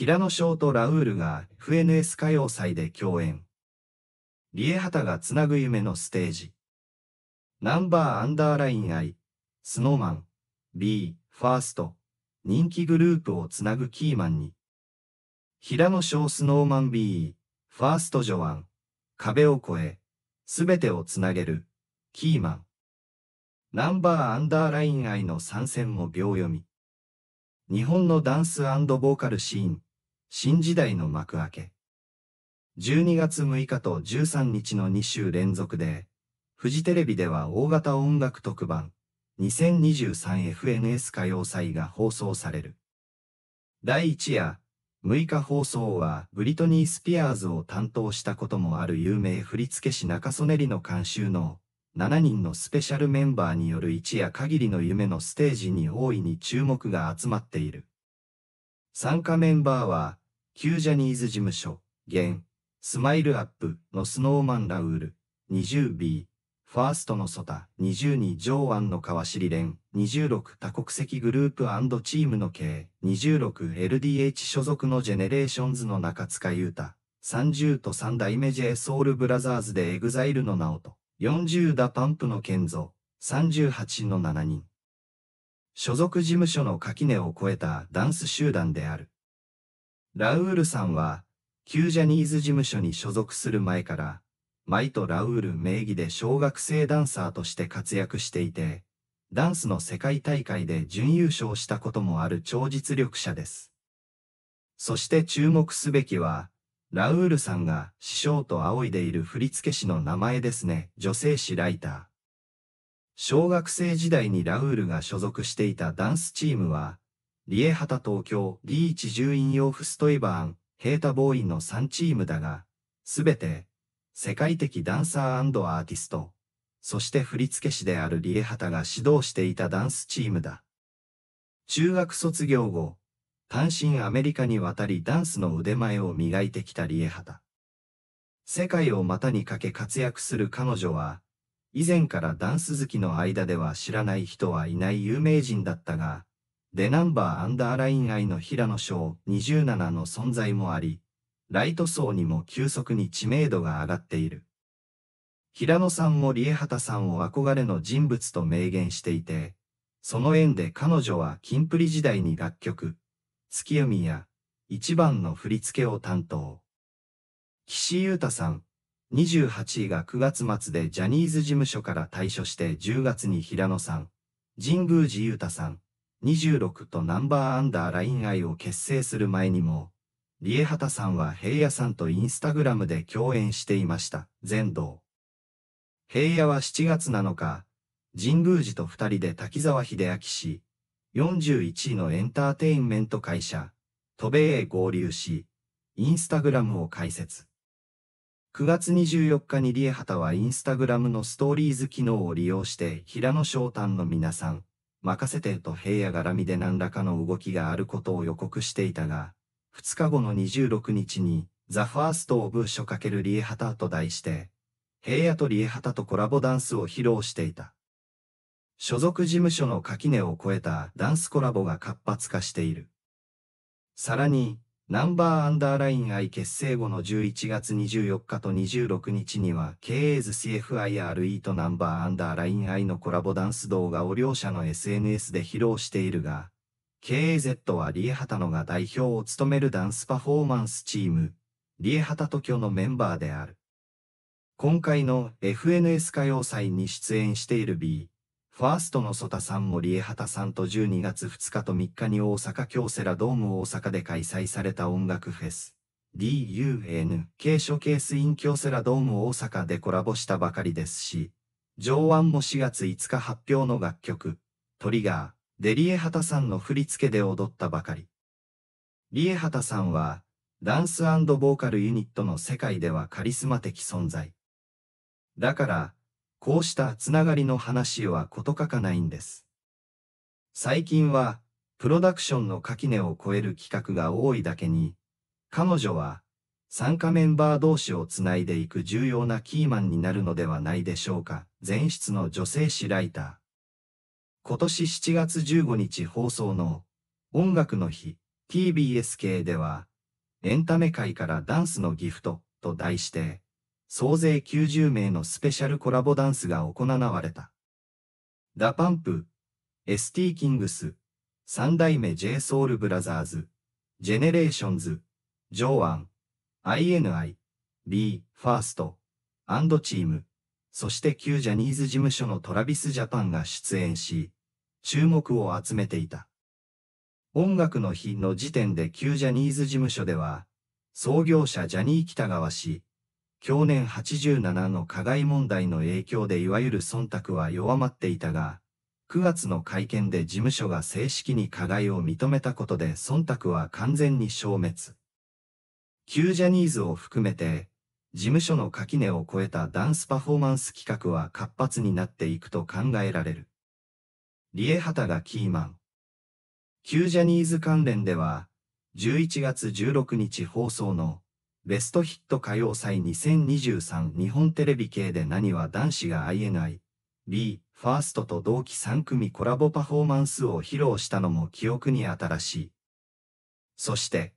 平野翔とラウールが FNS 歌謡祭で共演。リエハタがつなぐ夢のステージ。ナンバーアンダーライン I、スノーマン、B、ファースト、人気グループをつなぐキーマンに。平野翔スノーマン B、ファーストジョアン、壁を越え、すべてをつなげる、キーマン。ナンバーアンダーライン愛の参戦も秒読み。日本のダンスボーカルシーン、新時代の幕開け。12月6日と13日の2週連続で、フジテレビでは大型音楽特番 2023FNS 歌謡祭が放送される。第1夜、6日放送はブリトニー・スピアーズを担当したこともある有名振付師中曽根里の監修の7人のスペシャルメンバーによる一夜限りの夢のステージに大いに注目が集まっている。参加メンバーは旧ジャニーズ事務所、現、スマイルアップのスノーマンラウール、20B、ファーストのソタ、22アンの川尻連、26多国籍グループチームの K、26LDH 所属のジェネレーションズの中塚優太、30と3代目 J ソウルブラザーズでエグザイルの直人、40ダパンプの健三、38の7人。所属事務所の垣根を超えたダンス集団である。ラウールさんは、旧ジャニーズ事務所に所属する前から、マイとラウール名義で小学生ダンサーとして活躍していて、ダンスの世界大会で準優勝したこともある超実力者です。そして注目すべきは、ラウールさんが師匠と仰いでいる振付師の名前ですね、女性誌ライター。小学生時代にラウールが所属していたダンスチームは、リエハタ東京、リーチ獣院用フストイバーン、ヘータボーイの3チームだが、すべて、世界的ダンサーアーティスト、そして振付師であるリエハタが指導していたダンスチームだ。中学卒業後、単身アメリカに渡りダンスの腕前を磨いてきたリエハタ。世界を股にかけ活躍する彼女は、以前からダンス好きの間では知らない人はいない有名人だったが、デナンバーアンダーライン愛の平野翔27の存在もあり、ライト層にも急速に知名度が上がっている。平野さんもリエハタさんを憧れの人物と明言していて、その縁で彼女はキンプリ時代に楽曲、月読みや一番の振り付けを担当。岸優太さん、28位が9月末でジャニーズ事務所から退所して10月に平野さん、神宮寺優太さん、26とナンバーアンダーライン愛を結成する前にも、リエハタさんは平野さんとインスタグラムで共演していました、全道。平野は7月7日、神宮寺と二人で滝沢秀明氏、41位のエンターテインメント会社、渡米へ合流し、インスタグラムを開設。9月24日にリエハタはインスタグラムのストーリーズ機能を利用して平野翔太の皆さん、任せてと平野絡みで何らかの動きがあることを予告していたが、2日後の26日に、ザ・ファースト・オブ・ョ×リエハタと題して、平野とリエハタとコラボダンスを披露していた。所属事務所の垣根を超えたダンスコラボが活発化している。さらに、ナンバーアンダーライン I 結成後の11月24日と26日には、k a s CFIRE とナンバーアンダーライン I のコラボダンス動画を両者の SNS で披露しているが、KAZ はリエハタノが代表を務めるダンスパフォーマンスチーム、リエハタ東京のメンバーである。今回の FNS 歌謡祭に出演している B、ファーストのソタさんもリエハタさんと12月2日と3日に大阪京セラドーム大阪で開催された音楽フェス。DUN 軽所ケースイン京セラドーム大阪でコラボしたばかりですし、上腕も4月5日発表の楽曲、トリガー、でリエハタさんの振り付けで踊ったばかり。リエハタさんは、ダンスボーカルユニットの世界ではカリスマ的存在。だから、こうしたつながりの話はこと書かないんです。最近は、プロダクションの垣根を超える企画が多いだけに、彼女は、参加メンバー同士をつないでいく重要なキーマンになるのではないでしょうか。前室の女性誌ライター。今年7月15日放送の音楽の日 TBS 系ではエンタメ界からダンスのギフトと題して総勢90名のスペシャルコラボダンスが行われた。ダパンプ、ST キングス、三代目 j ソウルブラザーズ、ジェネレーションズ、ジョーアン、INI、B、ファースト、アンドチーム、そして旧ジャニーズ事務所のトラビスジャパンが出演し、注目を集めていた。音楽の日の時点で旧ジャニーズ事務所では、創業者ジャニー北川氏、去年87の加害問題の影響でいわゆる忖度は弱まっていたが、9月の会見で事務所が正式に加害を認めたことで忖度は完全に消滅。旧ジャニーズを含めて、事務所の垣根を越えたダンスパフォーマンス企画は活発になっていくと考えられる。リエハタがキーマン。旧ジャニーズ関連では、11月16日放送のベストヒット歌謡祭2023日本テレビ系で何は男子が INI、B、ファーストと同期3組コラボパフォーマンスを披露したのも記憶に新しい。そして、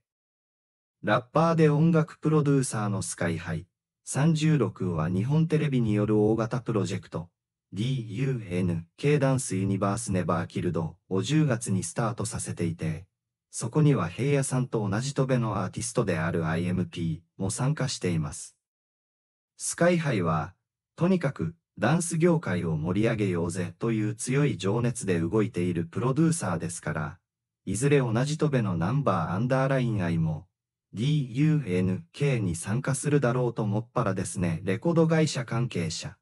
ラッパーで音楽プロデューサーのスカイハイ、36は日本テレビによる大型プロジェクト、DUN、K ダンスユニバースネバーキルドを10月にスタートさせていて、そこには平野さんと同じ戸辺のアーティストである IMP も参加しています。スカイハイは、とにかくダンス業界を盛り上げようぜという強い情熱で動いているプロデューサーですから、いずれ同じ戸辺のナンバーアンダーライン愛も DUNK に参加するだろうともっぱらですね、レコード会社関係者。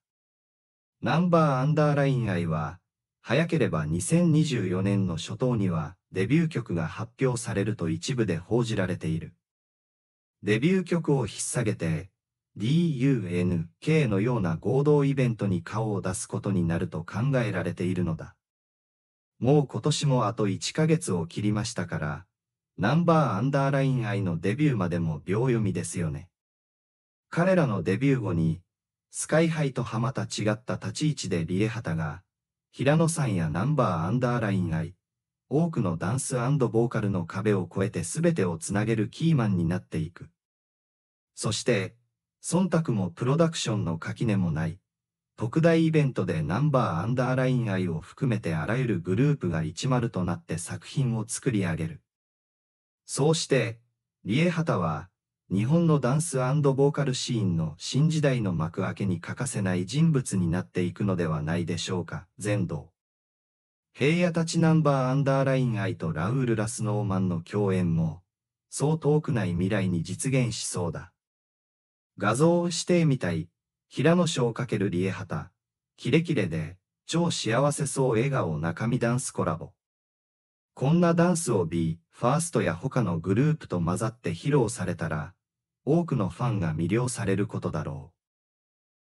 ナンバーアンダーライン愛は、早ければ2024年の初頭には、デビュー曲が発表されると一部で報じられている。デビュー曲を引っ提げて、DUNK のような合同イベントに顔を出すことになると考えられているのだ。もう今年もあと1ヶ月を切りましたから、ナンバーアンダーライン愛のデビューまでも秒読みですよね。彼らのデビュー後に、スカイハイとはまた違った立ち位置でリエハタが、平野さんやナンバーアンダーライン愛、多くのダンスボーカルの壁を越えて全てをつなげるキーマンになっていく。そして、忖度もプロダクションの垣根もない。特大イベントでナンバーアンダーライン愛を含めてあらゆるグループが一丸となって作品を作り上げる。そうして、リエハタは、日本のダンスボーカルシーンの新時代の幕開けに欠かせない人物になっていくのではないでしょうか、全道。平野たちナンバーアンダーライン愛とラウール・ラスノーマンの共演も、そう遠くない未来に実現しそうだ。画像をしてみたい、平野翔×リエハタ、キレキレで、超幸せそう笑顔中身ダンスコラボ。こんなダンスを B、ファーストや他のグループと混ざって披露されたら、多くのファンが魅了されることだろう。